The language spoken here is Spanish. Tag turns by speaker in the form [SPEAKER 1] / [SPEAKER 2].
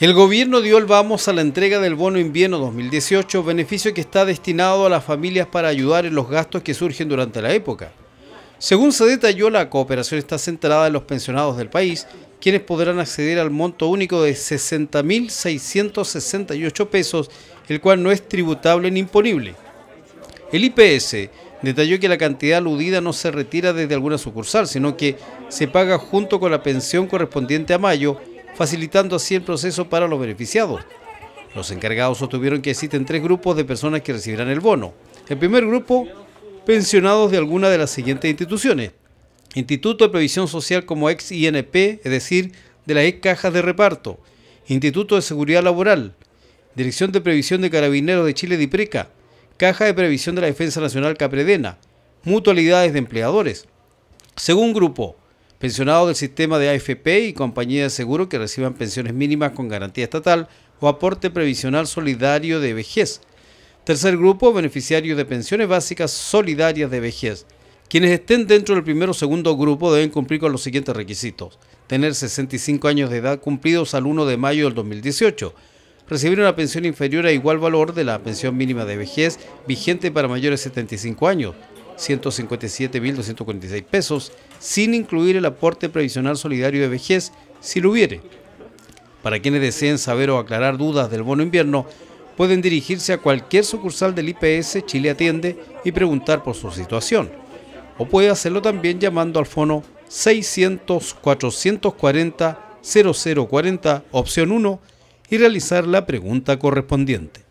[SPEAKER 1] El gobierno dio el vamos a la entrega del bono invierno 2018, beneficio que está destinado a las familias para ayudar en los gastos que surgen durante la época. Según se detalló, la cooperación está centrada en los pensionados del país, quienes podrán acceder al monto único de 60.668 pesos, el cual no es tributable ni imponible. El IPS detalló que la cantidad aludida no se retira desde alguna sucursal, sino que se paga junto con la pensión correspondiente a mayo facilitando así el proceso para los beneficiados. Los encargados sostuvieron que existen tres grupos de personas que recibirán el bono. El primer grupo, pensionados de alguna de las siguientes instituciones. Instituto de Previsión Social como ex INP, es decir, de las ex cajas de reparto. Instituto de Seguridad Laboral, Dirección de Previsión de Carabineros de Chile DIPRECA, Caja de Previsión de la Defensa Nacional Capredena, Mutualidades de Empleadores. Según grupo, pensionados del sistema de AFP y compañía de seguro que reciban pensiones mínimas con garantía estatal o aporte previsional solidario de vejez. Tercer grupo, beneficiarios de pensiones básicas solidarias de vejez. Quienes estén dentro del primero o segundo grupo deben cumplir con los siguientes requisitos. Tener 65 años de edad cumplidos al 1 de mayo del 2018. Recibir una pensión inferior a igual valor de la pensión mínima de vejez vigente para mayores de 75 años 157.246 pesos, sin incluir el aporte previsional solidario de vejez, si lo hubiere. Para quienes deseen saber o aclarar dudas del bono invierno, pueden dirigirse a cualquier sucursal del IPS Chile Atiende y preguntar por su situación. O puede hacerlo también llamando al fono 600-440-0040, opción 1, y realizar la pregunta correspondiente.